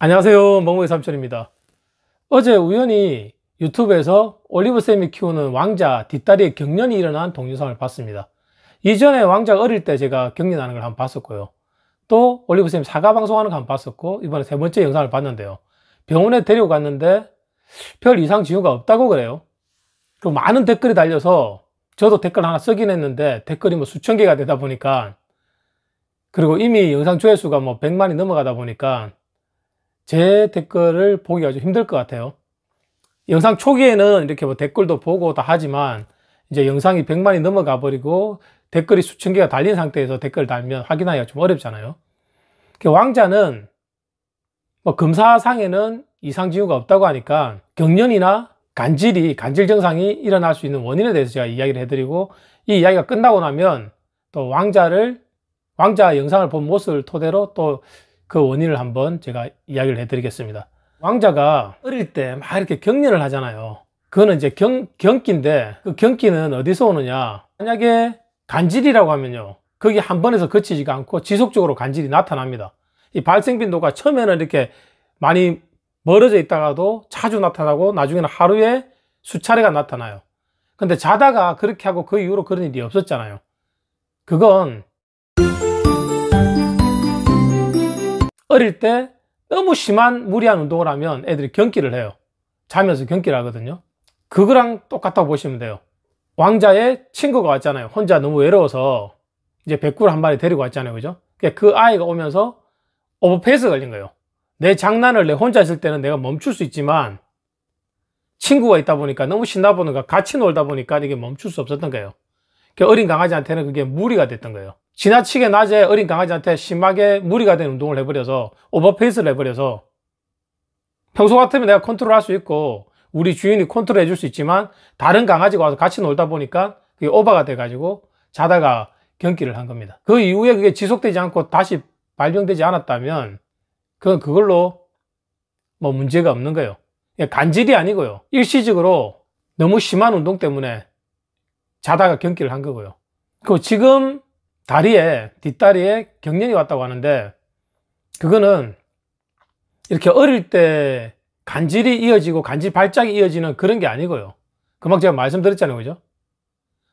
안녕하세요 먹무의 삼촌입니다 어제 우연히 유튜브에서 올리브쌤이 키우는 왕자 뒷다리에 경련이 일어난 동영상을 봤습니다 이전에 왕자 어릴 때 제가 경련하는 걸 한번 봤었고요 또 올리브쌤 사과 방송하는 걸 한번 봤었고 이번에 세 번째 영상을 봤는데요 병원에 데리고 갔는데 별 이상 징후가 없다고 그래요 그 많은 댓글이 달려서 저도 댓글 하나 쓰긴 했는데 댓글이 뭐 수천 개가 되다 보니까 그리고 이미 영상 조회수가 뭐 100만이 넘어가다 보니까 제 댓글을 보기 아주 힘들 것 같아요 영상 초기에는 이렇게 뭐 댓글도 보고 다 하지만 이제 영상이 100만이 넘어가 버리고 댓글이 수천 개가 달린 상태에서 댓글 달면 확인하기가 좀 어렵잖아요 그 왕자는 뭐 검사상에는 이상 징후가 없다고 하니까 경련이나 간질이 간질 증상이 일어날 수 있는 원인에 대해서 제가 이야기를 해드리고 이 이야기가 끝나고 나면 또 왕자를 왕자 영상을 본 모습을 토대로 또그 원인을 한번 제가 이야기를 해드리겠습니다. 왕자가 어릴 때 막 이렇게 경련을 하잖아요. 그거는 이제 경, 경기인데 그 경기는 어디서 오느냐. 만약에 간질이라고 하면요. 거기 한 번에서 그치지가 않고 지속적으로 간질이 나타납니다. 이 발생 빈도가 처음에는 이렇게 많이 멀어져 있다가도 자주 나타나고 나중에는 하루에 수차례가 나타나요. 근데 자다가 그렇게 하고 그 이후로 그런 일이 없었잖아요. 그건 어릴 때 너무 심한 무리한 운동을 하면 애들이 경기를 해요. 자면서 경기를 하거든요. 그거랑 똑같다고 보시면 돼요. 왕자의 친구가 왔잖아요. 혼자 너무 외로워서 이제 백구를 한 마리 데리고 왔잖아요. 그죠? 그러니까 그 아이가 오면서 오버페이스 걸린 거예요. 내 장난을 내 혼자 있을 때는 내가 멈출 수 있지만 친구가 있다 보니까 너무 신나 보니까 같이 놀다 보니까 이게 멈출 수 없었던 거예요. 그러니까 어린 강아지한테는 그게 무리가 됐던 거예요. 지나치게 낮에 어린 강아지한테 심하게 무리가 된 운동을 해버려서 오버페이스를 해버려서 평소 같으면 내가 컨트롤할 수 있고 우리 주인이 컨트롤 해줄 수 있지만 다른 강아지가 와서 같이 놀다 보니까 그게 오버가 돼가지고 자다가 경기를 한 겁니다. 그 이후에 그게 지속되지 않고 다시 발병되지 않았다면 그건 그걸로 뭐 문제가 없는 거예요. 예, 간질이 아니고요. 일시적으로 너무 심한 운동 때문에 자다가 경기를 한 거고요. 그 지금 다리에 뒷다리에 경련이 왔다고 하는데 그거는 이렇게 어릴 때 간질이 이어지고 간질 발작이 이어지는 그런 게 아니고요 금방 제가 말씀드렸잖아요 그죠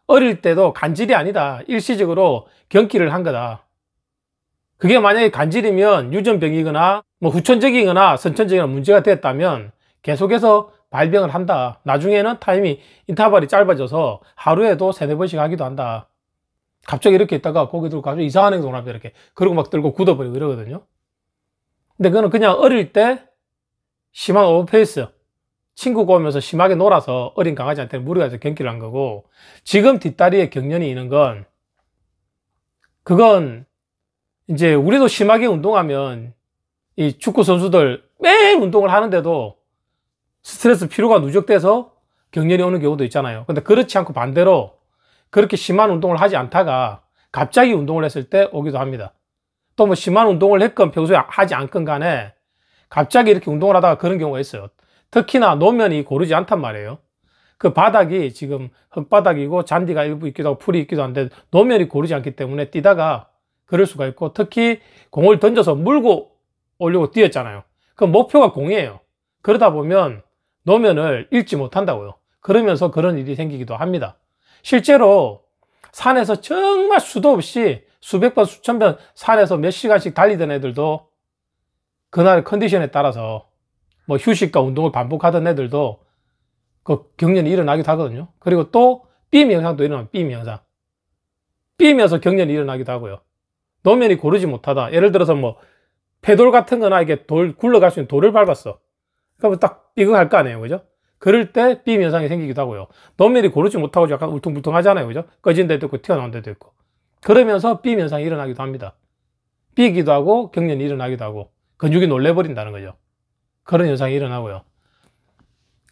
어릴 때도 간질이 아니다 일시적으로 경기를 한 거다 그게 만약에 간질이면 유전병이거나 뭐 후천적이거나 선천적인 문제가 됐다면 계속해서 발병을 한다 나중에는 타임이 인터벌이 짧아져서 하루에도 세네 번씩 하기도 한다 갑자기 이렇게 있다가 거기 들고 갑자기 이상한 행동을 합니다. 이렇게. 그리고 막 들고 굳어버리고 이러거든요. 근데 그거는 그냥 어릴 때 심한 오버페이스. 친구가 오면서 심하게 놀아서 어린 강아지한테는 무리가 돼서 경기를 한 거고 지금 뒷다리에 경련이 있는 건 그건 이제 우리도 심하게 운동하면 이 축구 선수들 매일 운동을 하는데도 스트레스 피로가 누적돼서 경련이 오는 경우도 있잖아요. 근데 그렇지 않고 반대로 그렇게 심한 운동을 하지 않다가 갑자기 운동을 했을 때 오기도 합니다. 또 뭐 심한 운동을 했건 평소에 하지 않건 간에 갑자기 이렇게 운동을 하다가 그런 경우가 있어요. 특히나 노면이 고르지 않단 말이에요. 그 바닥이 지금 흙바닥이고 잔디가 일부 있기도 하고 풀이 있기도 한데 노면이 고르지 않기 때문에 뛰다가 그럴 수가 있고 특히 공을 던져서 물고 올리고 뛰었잖아요. 그 목표가 공이에요. 그러다 보면 노면을 읽지 못한다고요. 그러면서 그런 일이 생기기도 합니다. 실제로 산에서 정말 수도 없이 수백 번, 수천 번 산에서 몇 시간씩 달리던 애들도 그날 컨디션에 따라서 뭐 휴식과 운동을 반복하던 애들도 그 경련이 일어나기도 하거든요. 그리고 또 삐미 현상도 일어나면 삐미 현상. 삐면서 경련이 일어나기도 하고요. 노면이 고르지 못하다. 예를 들어서 뭐 패돌 같은 거나 이게 돌 굴러갈 수 있는 돌을 밟았어. 그러면 딱삐그할거 아니에요. 그죠? 그럴 때빔 현상이 생기기도 하고요. 면밀히 고르지 못하고 약간 울퉁불퉁하잖아요. 그죠? 꺼진 데도 있고 튀어나온 데도 있고. 그러면서 빔 현상이 일어나기도 합니다. 삐기도 하고 경련이 일어나기도 하고 근육이 놀래버린다는 거죠. 그런 현상이 일어나고요.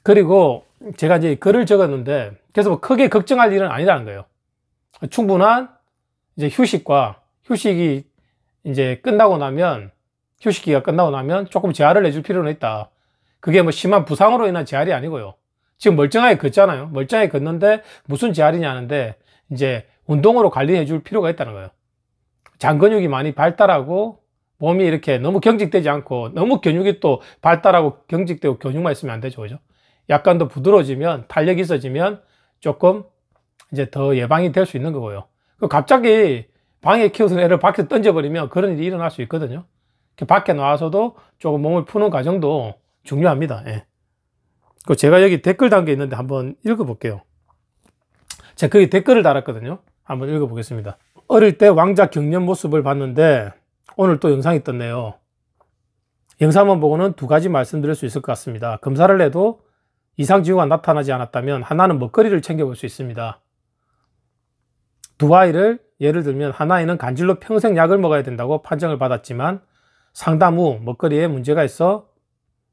그리고 제가 이제 글을 적었는데 그래서 뭐 크게 걱정할 일은 아니라는 거예요. 충분한 이제 휴식과 휴식이 이제 끝나고 나면 휴식기가 끝나고 나면 조금 재활을 해줄 필요는 있다. 그게 뭐 심한 부상으로 인한 재활이 아니고요. 지금 멀쩡하게 걷잖아요. 멀쩡하게 걷는데 무슨 재활이냐는데 이제 운동으로 관리해 줄 필요가 있다는 거예요. 장 근육이 많이 발달하고 몸이 이렇게 너무 경직되지 않고 너무 근육이 또 발달하고 경직되고 근육만 있으면 안 되죠. 그죠? 약간 더 부드러워지면 탄력이 있어지면 조금 이제 더 예방이 될 수 있는 거고요. 그 갑자기 방에 키우던 애를 밖에 던져버리면 그런 일이 일어날 수 있거든요. 밖에 나와서도 조금 몸을 푸는 과정도 중요합니다. 예. 그 제가 여기 댓글 단 게 있는데 한번 읽어볼게요. 제가 거기 댓글을 달았거든요. 한번 읽어보겠습니다. 어릴 때 왕자 경련 모습을 봤는데 오늘 또 영상이 떴네요. 영상만 보고는 두 가지 말씀드릴 수 있을 것 같습니다. 검사를 해도 이상 징후가 나타나지 않았다면 하나는 먹거리를 챙겨볼 수 있습니다. 두 아이를 예를 들면 하나에는 간질로 평생 약을 먹어야 된다고 판정을 받았지만 상담 후 먹거리에 문제가 있어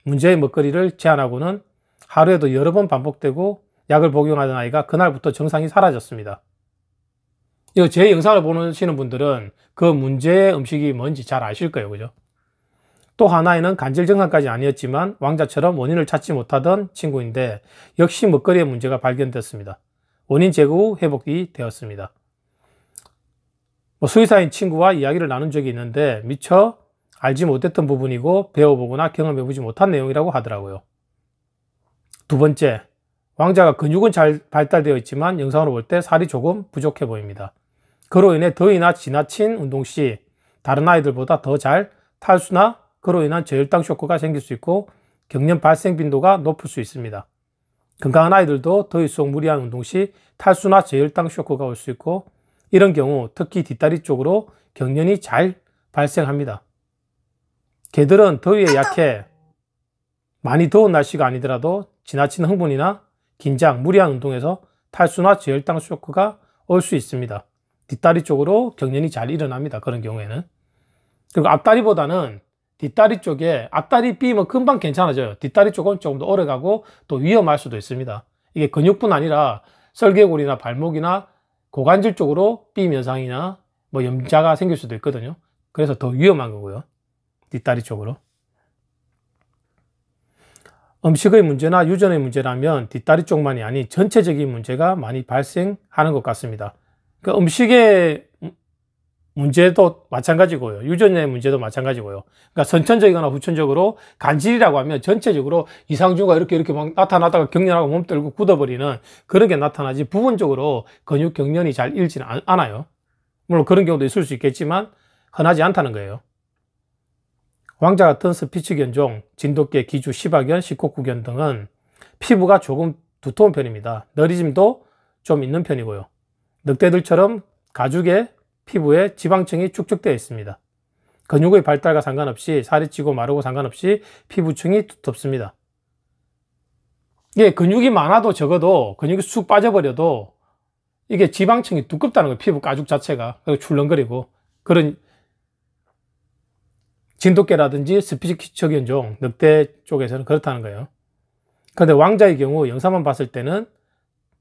문제의 먹거리를 제한하고는 하루에도 여러 번 반복되고 약을 복용하던 아이가 그날부터 정상이 사라졌습니다. 제 영상을 보시는 분들은 그 문제의 음식이 뭔지 잘 아실 거예요. 그죠? 또 하나에는 간질 증상까지 아니었지만 왕자처럼 원인을 찾지 못하던 친구인데 역시 먹거리에 문제가 발견됐습니다. 원인 제거 후 회복이 되었습니다. 뭐 수의사인 친구와 이야기를 나눈 적이 있는데 미처 알지 못했던 부분이고 배워보거나 경험해보지 못한 내용이라고 하더라고요. 두 번째, 왕자가 근육은 잘 발달되어 있지만 영상으로 볼 때 살이 조금 부족해 보입니다. 그로 인해 더위나 지나친 운동 시 다른 아이들보다 더 잘 탈수나 그로 인한 저혈당 쇼크가 생길 수 있고 경련 발생 빈도가 높을 수 있습니다. 건강한 아이들도 더위 속 무리한 운동 시 탈수나 저혈당 쇼크가 올 수 있고 이런 경우 특히 뒷다리 쪽으로 경련이 잘 발생합니다. 개들은 더위에 약해 많이 더운 날씨가 아니더라도 지나친 흥분이나 긴장, 무리한 운동에서 탈수나 저혈당 쇼크가 올 수 있습니다. 뒷다리 쪽으로 경련이 잘 일어납니다. 그런 경우에는. 그리고 앞다리보다는 뒷다리 쪽에 앞다리 삐면 뭐 금방 괜찮아져요. 뒷다리 쪽은 조금 더 오래가고 또 위험할 수도 있습니다. 이게 근육뿐 아니라 설개골이나 발목이나 고관절 쪽으로 삐면상이나뭐 염자가 생길 수도 있거든요. 그래서 더 위험한 거고요. 뒷다리 네 쪽으로. 음식의 문제나 유전의 문제라면 뒷다리 네 쪽만이 아닌 전체적인 문제가 많이 발생하는 것 같습니다. 그러니까 음식의 문제도 마찬가지고요. 유전의 문제도 마찬가지고요. 그러니까 선천적이거나 후천적으로 간질이라고 하면 전체적으로 이상주가 이렇게 이렇게 막 나타나다가 경련하고 몸떨고 굳어버리는 그런 게 나타나지 부분적으로 근육 경련이 잘 일지는 않아요. 물론 그런 경우도 있을 수 있겠지만 흔하지 않다는 거예요. 왕자 같은 스피치견종 진돗개, 기주, 시바견, 시코쿠견 등은 피부가 조금 두터운 편입니다. 느리짐도좀 있는 편이고요. 늑대들처럼 가죽의 피부에 지방층이 축적되어 있습니다. 근육의 발달과 상관없이 살이 찌고 마르고 상관없이 피부층이 두텁습니다. 예, 근육이 많아도 적어도 근육이 쑥 빠져버려도 이게 지방층이 두껍다는 거예요. 피부 가죽 자체가. 출렁거리고 그런 진돗개라든지 스피치키척 견종, 늑대 쪽에서는 그렇다는 거예요. 그런데 왕자의 경우 영상만 봤을 때는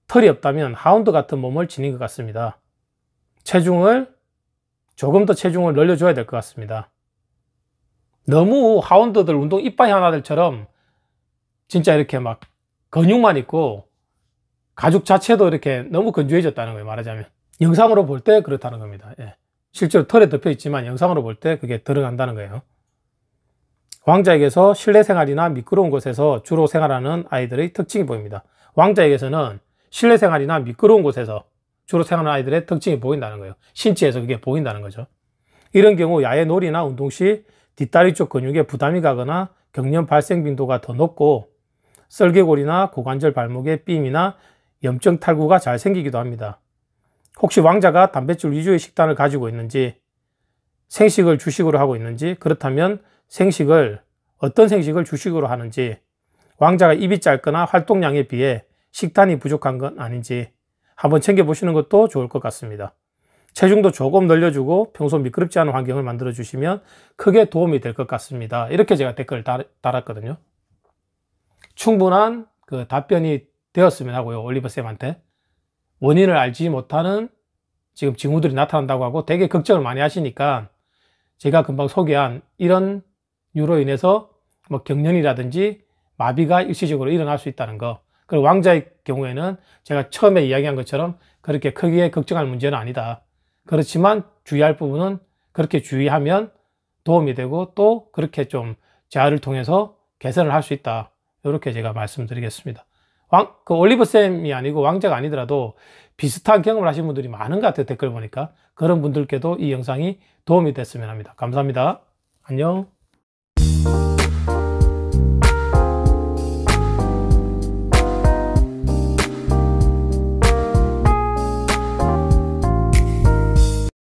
털이 없다면 하운드 같은 몸을 지닌 것 같습니다. 체중을 조금 더 체중을 늘려줘야 될 것 같습니다. 너무 하운드들 운동 이빨 이 하나들처럼 진짜 이렇게 막 근육만 있고 가죽 자체도 이렇게 너무 건조해졌다는 거예요. 말하자면 영상으로 볼 때 그렇다는 겁니다. 예. 실제로 털에 덮여 있지만 영상으로 볼 때 그게 들어간다는 거예요. 왕자에게서 실내 생활이나 미끄러운 곳에서 주로 생활하는 아이들의 특징이 보입니다. 왕자에게서는 실내 생활이나 미끄러운 곳에서 주로 생활하는 아이들의 특징이 보인다는 거예요. 신체에서 그게 보인다는 거죠. 이런 경우 야외 놀이나 운동 시 뒷다리 쪽 근육에 부담이 가거나 경련 발생 빈도가 더 높고 썰개골이나 고관절 발목에 삐임이나 염증 탈구가 잘 생기기도 합니다. 혹시 왕자가 단백질 위주의 식단을 가지고 있는지 생식을 주식으로 하고 있는지 그렇다면 생식을 어떤 생식을 주식으로 하는지 왕자가 입이 짧거나 활동량에 비해 식단이 부족한 건 아닌지 한번 챙겨보시는 것도 좋을 것 같습니다. 체중도 조금 늘려주고 평소 미끄럽지 않은 환경을 만들어 주시면 크게 도움이 될 것 같습니다. 이렇게 제가 댓글을 달, 았거든요 충분한 그 답변이 되었으면 하고요. 올리버쌤한테. 원인을 알지 못하는 지금 징후들이 나타난다고 하고 되게 걱정을 많이 하시니까 제가 금방 소개한 이런 이유로 인해서 뭐 경련이라든지 마비가 일시적으로 일어날 수 있다는 거. 그리고 왕자의 경우에는 제가 처음에 이야기한 것처럼 그렇게 크게 걱정할 문제는 아니다. 그렇지만 주의할 부분은 그렇게 주의하면 도움이 되고 또 그렇게 좀 자아를 통해서 개선을 할 수 있다. 이렇게 제가 말씀드리겠습니다. 왕, 그 올리브쌤이 아니고 왕자가 아니더라도 비슷한 경험을 하신 분들이 많은 것 같아요. 댓글 보니까. 그런 분들께도 이 영상이 도움이 됐으면 합니다. 감사합니다. 안녕.